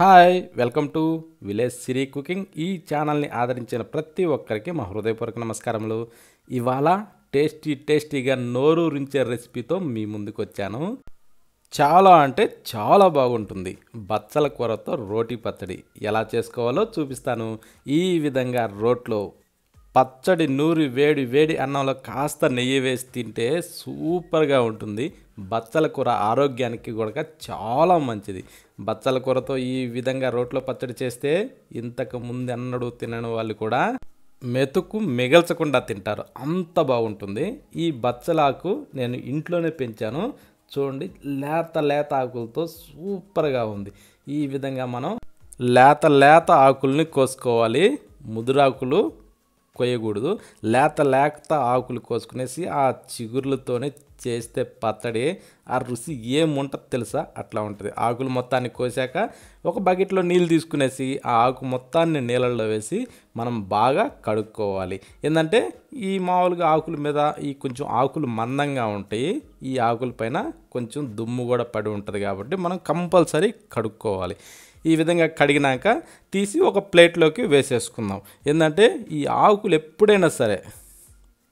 hi welcome to village Siri cooking ఈ ఛానల్ని ఆదరించిన ప్రతి ఒక్కరికి మా హృదయపూర్వక నమస్కారములు ఇవాళ టేస్టీ టేస్టీగా నోరు రించే రెసిపీతో మీ ముందుకు వచ్చాను చాలా అంటే చాలా బాగుంటుంది బచ్చల కూరతో రోటీ పచ్చడి ఎలా చేసుకోవాలో చూపిస్తాను ఈ విధంగా రోట్లో పచ్చడి నూరి వేడి వేడి అన్నంలో కాస్త నెయ్యి వేసి తింటే సూపర్గా ఉంటుంది బచ్చల కూర ఆరోగ్యానికి కూడా చాలా మంచిది బచ్చల కూరతో ఈ విధంగా రోట్లో పచ్చడి చేస్తే ఇంతకు ముందు అన్నడు తినని వాళ్ళు కూడా మెతుకు మిగల్చకుండా తింటారు అంత బాగుంటుంది ఈ బచ్చలాకు నేను ఇంట్లోనే పెంచాను చూడండి లేత లేత ఆకులతో సూపర్గా ఉంది ఈ విధంగా మనం లేత లేత ఆకుల్ని కోసుకోవాలి ముదురాకులు కొయ్యకూడదు లేత లేత ఆకులు కోసుకునేసి ఆ చిగుర్లతోనే చేస్తే పత్తడి ఆ రుచి ఏముంటుంది తెలుసా అట్లా ఉంటుంది ఆకులు మొత్తాన్ని కోసాక ఒక బకెట్లో నీళ్ళు తీసుకునేసి ఆ ఆకు మొత్తాన్ని నీళ్ళల్లో వేసి మనం బాగా కడుక్కోవాలి ఏంటంటే ఈ మామూలుగా ఆకుల మీద ఈ కొంచెం ఆకులు మందంగా ఉంటాయి ఈ ఆకుల పైన కొంచెం దుమ్ము కూడా పడి ఉంటుంది కాబట్టి మనం కంపల్సరీ కడుక్కోవాలి ఈ విధంగా కడిగినాక తీసి ఒక ప్లేట్లోకి వేసేసుకుందాం ఏంటంటే ఈ ఆకులు ఎప్పుడైనా సరే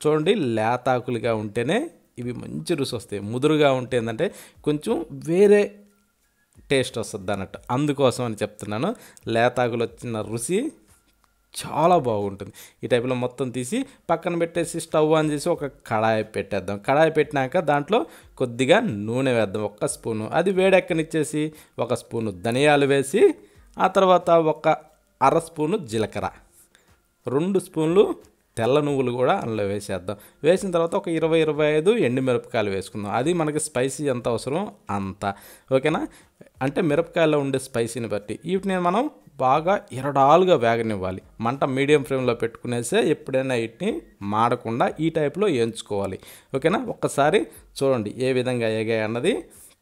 చూడండి లేత ఆకులుగా ఉంటేనే ఇవి మంచి రుచి వస్తాయి ముదురుగా ఉంటే ఏంటంటే కొంచెం వేరే టేస్ట్ వస్తుంది అన్నట్టు అందుకోసం అని చెప్తున్నాను లేతాకులు వచ్చిన రుచి చాలా బాగుంటుంది ఈ టైప్లో మొత్తం తీసి పక్కన పెట్టేసి స్టవ్ ఆన్ చేసి ఒక కడాయి పెట్టేద్దాం కడాయి పెట్టినాక దాంట్లో కొద్దిగా నూనె వేద్దాం ఒక్క స్పూను అది వేడెక్కనిచ్చేసి ఒక స్పూను ధనియాలు వేసి ఆ తర్వాత ఒక అర స్పూను జీలకర్ర రెండు స్పూన్లు తెల్ల నువ్వులు కూడా అందులో వేసేద్దాం వేసిన తర్వాత ఒక ఇరవై ఇరవై ఐదు మిరపకాయలు వేసుకుందాం అది మనకి స్పైసీ ఎంత అవసరం అంత ఓకేనా అంటే మిరపకాయల్లో ఉండే స్పైసీని బట్టి వీటిని మనం బాగా ఎరడాలుగా వేగనివ్వాలి మంట మీడియం ఫ్లేమ్లో పెట్టుకునేసే ఎప్పుడైనా వీటిని మాడకుండా ఈ టైప్లో వేయించుకోవాలి ఓకేనా ఒక్కసారి చూడండి ఏ విధంగా ఏగాయి అన్నది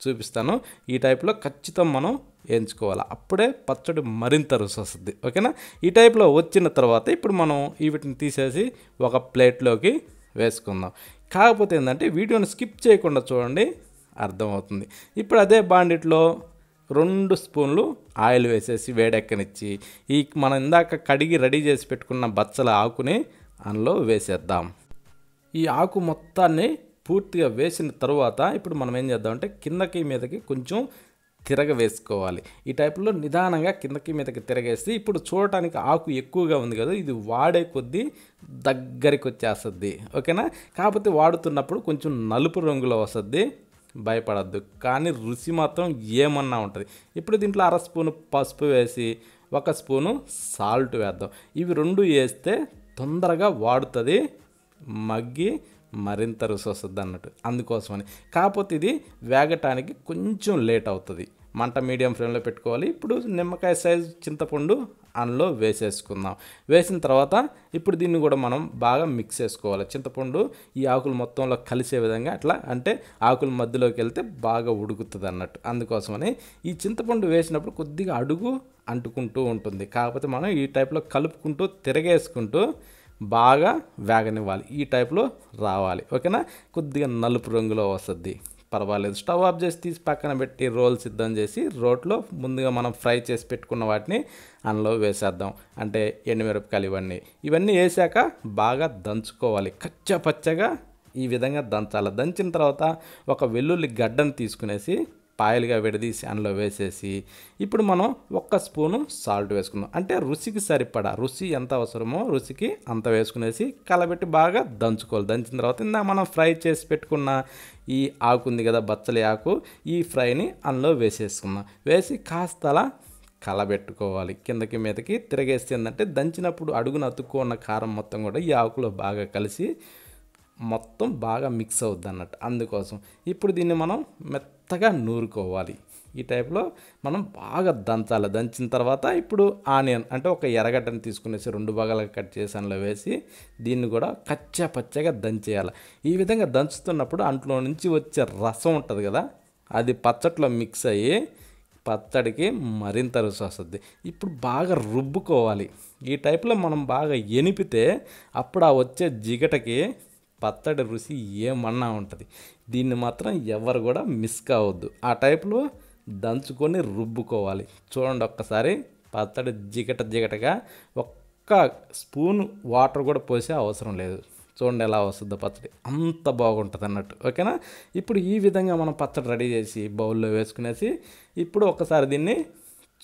చూపిస్తాను ఈ టైప్లో ఖచ్చితం మనం వేయించుకోవాలి అప్పుడే పచ్చడి మరింత రుచి వస్తుంది ఓకేనా ఈ టైప్లో వచ్చిన తర్వాత ఇప్పుడు మనం వీటిని తీసేసి ఒక ప్లేట్లోకి వేసుకుందాం కాకపోతే ఏంటంటే వీడియోని స్కిప్ చేయకుండా చూడండి అర్థమవుతుంది ఇప్పుడు అదే బాండిట్లో రెండు స్పూన్లు ఆయిల్ వేసేసి వేడెక్కనిచ్చి ఈ మనం ఇందాక కడిగి రెడీ చేసి పెట్టుకున్న బచ్చల ఆకుని అందులో వేసేద్దాం ఈ ఆకు మొత్తాన్ని పూర్తిగా వేసిన తర్వాత ఇప్పుడు మనం ఏం చేద్దామంటే కిందకి మీదకి కొంచెం తిరగ వేసుకోవాలి ఈ టైప్లో నిదానంగా కిందకి మీదకి తిరగేస్తే ఇప్పుడు చూడటానికి ఆకు ఎక్కువగా ఉంది కదా ఇది వాడే కొద్దీ దగ్గరికి వచ్చేస్తుంది ఓకేనా కాకపోతే వాడుతున్నప్పుడు కొంచెం నలుపు రంగులో వస్తుంది భయపడద్దు కానీ రుచి మాత్రం ఏమన్నా ఉంటుంది ఇప్పుడు దీంట్లో అర స్పూను పసుపు వేసి ఒక స్పూను సాల్ట్ వేద్దాం ఇవి రెండు వేస్తే తొందరగా వాడుతుంది మగ్గి మరింత రుసి వస్తుంది అన్నట్టు అందుకోసమని కాకపోతే ఇది వేగటానికి కొంచెం లేట్ అవుతుంది మంట మీడియం ఫ్లేమ్లో పెట్టుకోవాలి ఇప్పుడు నిమ్మకాయ సైజ్ చింతపండు అందులో వేసేసుకుందాం వేసిన తర్వాత ఇప్పుడు దీన్ని కూడా మనం బాగా మిక్స్ చేసుకోవాలి చింతపండు ఈ ఆకులు మొత్తంలో కలిసే విధంగా అట్లా అంటే ఆకుల మధ్యలోకి వెళ్తే బాగా ఉడుకుతుంది అన్నట్టు అందుకోసమని ఈ చింతపండు వేసినప్పుడు కొద్దిగా అడుగు అంటుకుంటూ ఉంటుంది కాకపోతే మనం ఈ టైప్లో కలుపుకుంటూ తిరగేసుకుంటూ బాగా వేగనివ్వాలి ఈ టైప్లో రావాలి ఓకేనా కొద్దిగా నలుపు రంగులో వస్తుంది పర్వాలేదు స్టవ్ ఆఫ్ చేసి తీసి పక్కన పెట్టి రోల్ సిద్ధం చేసి రోట్లో ముందుగా మనం ఫ్రై చేసి పెట్టుకున్న వాటిని అందులో వేసేద్దాం అంటే ఎండుమిరపకాయలు ఇవన్నీ ఇవన్నీ వేసాక బాగా దంచుకోవాలి కచ్చపచ్చగా ఈ విధంగా దంచాలి దంచిన తర్వాత ఒక వెల్లుల్లి గడ్డను తీసుకునేసి పాయలుగా విడదీసి అందులో వేసేసి ఇప్పుడు మనం ఒక్క స్పూను సాల్ట్ వేసుకుందాం అంటే రుచికి సరిపడా రుచి ఎంత అవసరమో రుచికి అంత వేసుకునేసి కలబెట్టి బాగా దంచుకోవాలి దంచిన తర్వాత ఇందా మనం ఫ్రై చేసి పెట్టుకున్న ఈ ఆకు ఉంది కదా బచ్చలి ఆకు ఈ ఫ్రైని అందులో వేసేసుకుందాం వేసి కాస్త కలబెట్టుకోవాలి కిందకి మీదకి తిరగేస్తే ఏంటంటే దంచినప్పుడు అడుగున అతుక్కున్న కారం మొత్తం కూడా ఈ ఆకులో బాగా కలిసి మొత్తం బాగా మిక్స్ అవుద్ది అన్నట్టు అందుకోసం ఇప్పుడు దీన్ని మనం మెత్త మెత్తగా నూరుకోవాలి ఈ టైప్లో మనం బాగా దంచాలి దంచిన తర్వాత ఇప్పుడు ఆనియన్ అంటే ఒక ఎర్రగడ్డను తీసుకునేసి రెండు భాగాలుగా కట్ చేసి అందులో వేసి దీన్ని కూడా కచ్చా పచ్చగా దంచేయాలి ఈ విధంగా దంచుతున్నప్పుడు అంట్లో నుంచి వచ్చే రసం ఉంటుంది కదా అది పచ్చట్లో మిక్స్ అయ్యి పచ్చడికి మరింత రుసి వస్తుంది ఇప్పుడు బాగా రుబ్బుకోవాలి ఈ టైప్లో మనం బాగా ఎనిపితే అప్పుడు ఆ వచ్చే జిగటకి పచ్చడి రుచి ఏమన్నా ఉంటుంది దీన్ని మాత్రం ఎవరు కూడా మిస్ కావద్దు ఆ టైప్లో దంచుకొని రుబ్బుకోవాలి చూడండి ఒక్కసారి పచ్చడి జిగట జిగటగా ఒక్క స్పూన్ వాటర్ కూడా పోసే అవసరం లేదు చూడండి ఎలా వస్తుందో పచ్చడి అంత బాగుంటుంది అన్నట్టు ఓకేనా ఇప్పుడు ఈ విధంగా మనం పచ్చడి రెడీ చేసి బౌల్లో వేసుకునేసి ఇప్పుడు ఒకసారి దీన్ని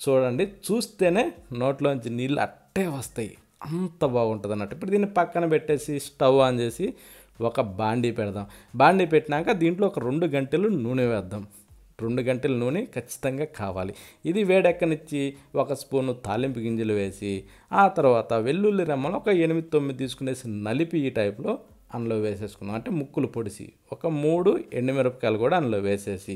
చూడండి చూస్తేనే నోట్లోంచి నీళ్ళు అట్టే వస్తాయి అంత బాగుంటుంది అన్నట్టు ఇప్పుడు దీన్ని పక్కన పెట్టేసి స్టవ్ ఆన్ చేసి ఒక బాండీ పెడదాం బాండీ పెట్టినాక దీంట్లో ఒక రెండు గంటలు నూనె వేద్దాం రెండు గంటల నూనె ఖచ్చితంగా కావాలి ఇది వేడెక్కనిచ్చి ఒక స్పూను తాలింపు గింజలు వేసి ఆ తర్వాత వెల్లుల్లి రెమ్మలు ఒక ఎనిమిది తొమ్మిది తీసుకునేసి నలిపి ఈ టైప్లో అందులో వేసేసుకుందాం అంటే ముక్కులు పొడిసి ఒక మూడు ఎండుమిరపకాయలు కూడా అందులో వేసేసి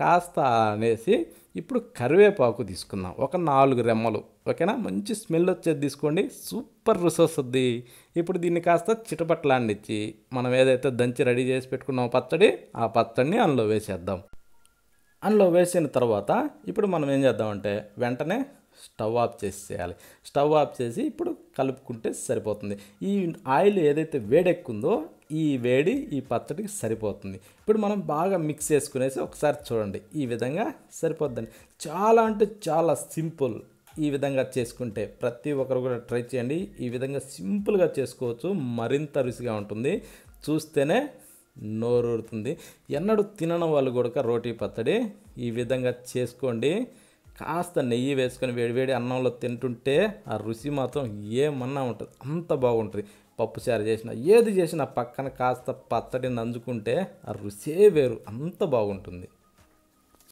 కాస్త అనేసి ఇప్పుడు కరివేపాకు తీసుకుందాం ఒక నాలుగు రెమ్మలు ఓకేనా మంచి స్మెల్ వచ్చేది తీసుకోండి సూపర్ రుసి వస్తుంది ఇప్పుడు దీన్ని కాస్త చిటపట్లాండిచ్చి మనం ఏదైతే దంచి రెడీ చేసి పెట్టుకున్నామో పచ్చడి ఆ పచ్చడిని అందులో వేసేద్దాం అందులో వేసిన తర్వాత ఇప్పుడు మనం ఏం చేద్దామంటే వెంటనే స్టవ్ ఆఫ్ చేసి చేయాలి స్టవ్ ఆఫ్ చేసి ఇప్పుడు కలుపుకుంటే సరిపోతుంది ఈ ఆయిల్ ఏదైతే వేడెక్కుందో ఈ వేడి ఈ పచ్చడికి సరిపోతుంది ఇప్పుడు మనం బాగా మిక్స్ చేసుకునేసి ఒకసారి చూడండి ఈ విధంగా సరిపోద్దండి చాలా అంటే చాలా సింపుల్ ఈ విధంగా చేసుకుంటే ప్రతి ఒక్కరు కూడా ట్రై చేయండి ఈ విధంగా సింపుల్గా చేసుకోవచ్చు మరింత రుచిగా ఉంటుంది చూస్తేనే నోరూరుతుంది ఎన్నడూ తినడం వాళ్ళు కూడా రోటీ పచ్చడి ఈ విధంగా చేసుకోండి కాస్త నెయ్యి వేసుకొని వేడివేడి అన్నంలో తింటుంటే ఆ రుచి మాత్రం ఏమన్నా ఉంటుంది అంత బాగుంటుంది చార చేసినా ఏది చేసినా పక్కన కాస్త పచ్చడి నంజుకుంటే ఆ రుచే వేరు అంత బాగుంటుంది